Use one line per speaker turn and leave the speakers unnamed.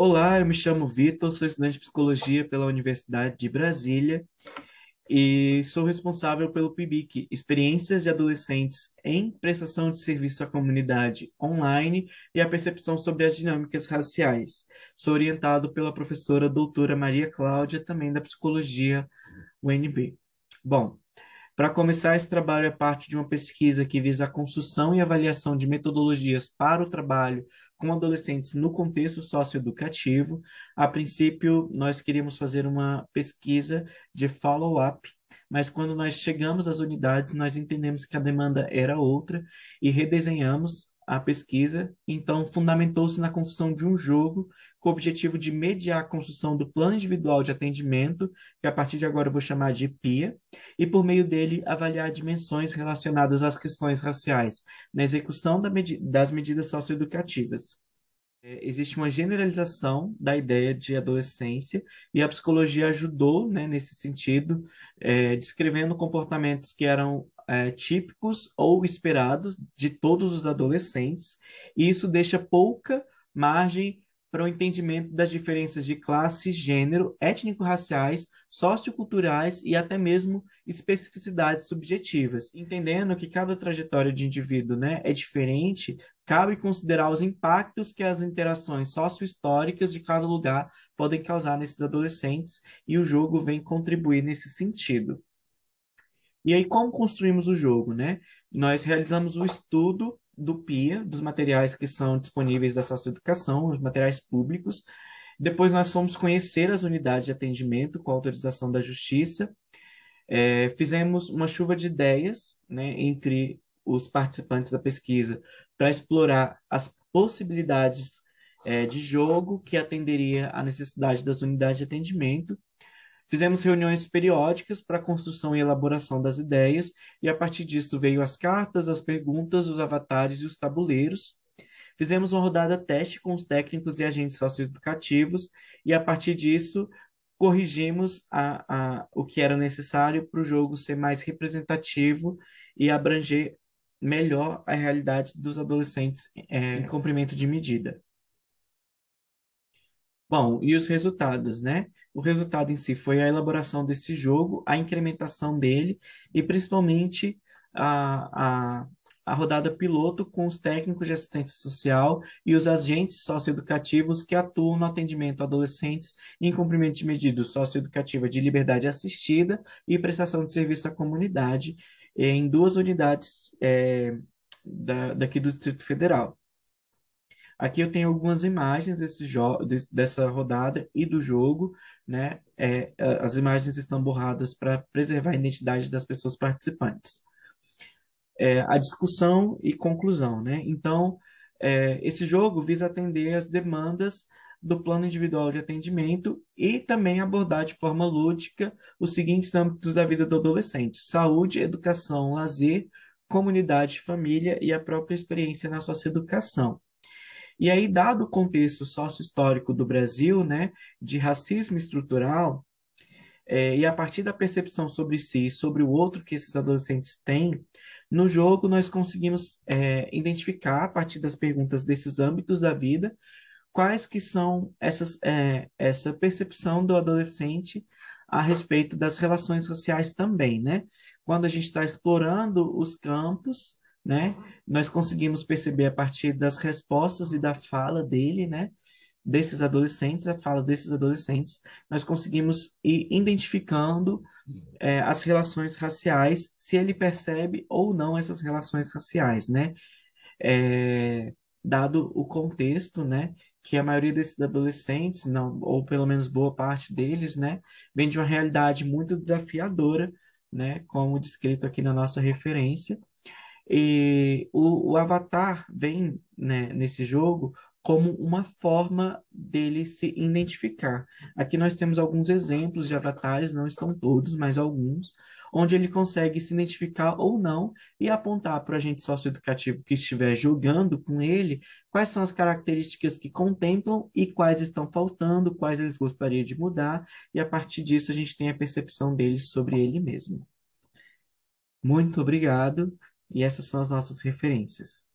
Olá, eu me chamo Vitor, sou estudante de psicologia pela Universidade de Brasília e sou responsável pelo PIBIC, Experiências de Adolescentes em Prestação de Serviço à Comunidade Online e a Percepção sobre as Dinâmicas Raciais. Sou orientado pela professora doutora Maria Cláudia, também da Psicologia UNB. Bom, para começar, esse trabalho é parte de uma pesquisa que visa a construção e avaliação de metodologias para o trabalho com adolescentes no contexto socioeducativo. A princípio, nós queríamos fazer uma pesquisa de follow-up, mas quando nós chegamos às unidades, nós entendemos que a demanda era outra e redesenhamos a pesquisa, então fundamentou-se na construção de um jogo com o objetivo de mediar a construção do plano individual de atendimento, que a partir de agora eu vou chamar de PIA, e por meio dele avaliar dimensões relacionadas às questões raciais na execução da med das medidas socioeducativas. É, existe uma generalização da ideia de adolescência e a psicologia ajudou né, nesse sentido, é, descrevendo comportamentos que eram é, típicos ou esperados de todos os adolescentes, e isso deixa pouca margem para o entendimento das diferenças de classe, gênero, étnico-raciais, socioculturais e até mesmo especificidades subjetivas, entendendo que cada trajetória de indivíduo né, é diferente, cabe considerar os impactos que as interações sociohistóricas de cada lugar podem causar nesses adolescentes, e o jogo vem contribuir nesse sentido. E aí, como construímos o jogo, né? Nós realizamos o estudo do PIA, dos materiais que são disponíveis da socioeducação, os materiais públicos. Depois nós fomos conhecer as unidades de atendimento com autorização da justiça. É, fizemos uma chuva de ideias né, entre os participantes da pesquisa para explorar as possibilidades é, de jogo que atenderia a necessidade das unidades de atendimento. Fizemos reuniões periódicas para a construção e elaboração das ideias, e a partir disso veio as cartas, as perguntas, os avatares e os tabuleiros. Fizemos uma rodada teste com os técnicos e agentes socioeducativos, e a partir disso corrigimos a, a, o que era necessário para o jogo ser mais representativo e abranger melhor a realidade dos adolescentes é, em cumprimento de medida. Bom, e os resultados, né? O resultado em si foi a elaboração desse jogo, a incrementação dele e principalmente a, a, a rodada piloto com os técnicos de assistência social e os agentes socioeducativos que atuam no atendimento a adolescentes em cumprimento de medidas socioeducativas de liberdade assistida e prestação de serviço à comunidade em duas unidades é, da, daqui do Distrito Federal. Aqui eu tenho algumas imagens desse de, dessa rodada e do jogo, né? É, é as imagens estão borradas para preservar a identidade das pessoas participantes. É, a discussão e conclusão, né? Então, é, esse jogo visa atender as demandas do plano individual de atendimento e também abordar de forma lúdica os seguintes âmbitos da vida do adolescente: saúde, educação, lazer, comunidade, família e a própria experiência na educação. E aí, dado o contexto sócio-histórico do Brasil, né, de racismo estrutural, é, e a partir da percepção sobre si e sobre o outro que esses adolescentes têm, no jogo nós conseguimos é, identificar, a partir das perguntas desses âmbitos da vida, quais que são essas, é, essa percepção do adolescente a respeito das relações sociais também, né? Quando a gente está explorando os campos né? Nós conseguimos perceber a partir das respostas e da fala dele, né? Desses adolescentes, a fala desses adolescentes, nós conseguimos ir identificando é, as relações raciais, se ele percebe ou não essas relações raciais, né? É, dado o contexto, né? que a maioria desses adolescentes, não, ou pelo menos boa parte deles, né, vem de uma realidade muito desafiadora, né, como descrito aqui na nossa referência, e o, o Avatar vem né, nesse jogo como uma forma dele se identificar. Aqui nós temos alguns exemplos de avatares, não estão todos, mas alguns, onde ele consegue se identificar ou não e apontar para o agente socioeducativo que estiver jogando com ele quais são as características que contemplam e quais estão faltando, quais eles gostariam de mudar, e a partir disso a gente tem a percepção deles sobre ele mesmo. Muito obrigado. E essas são as nossas referências.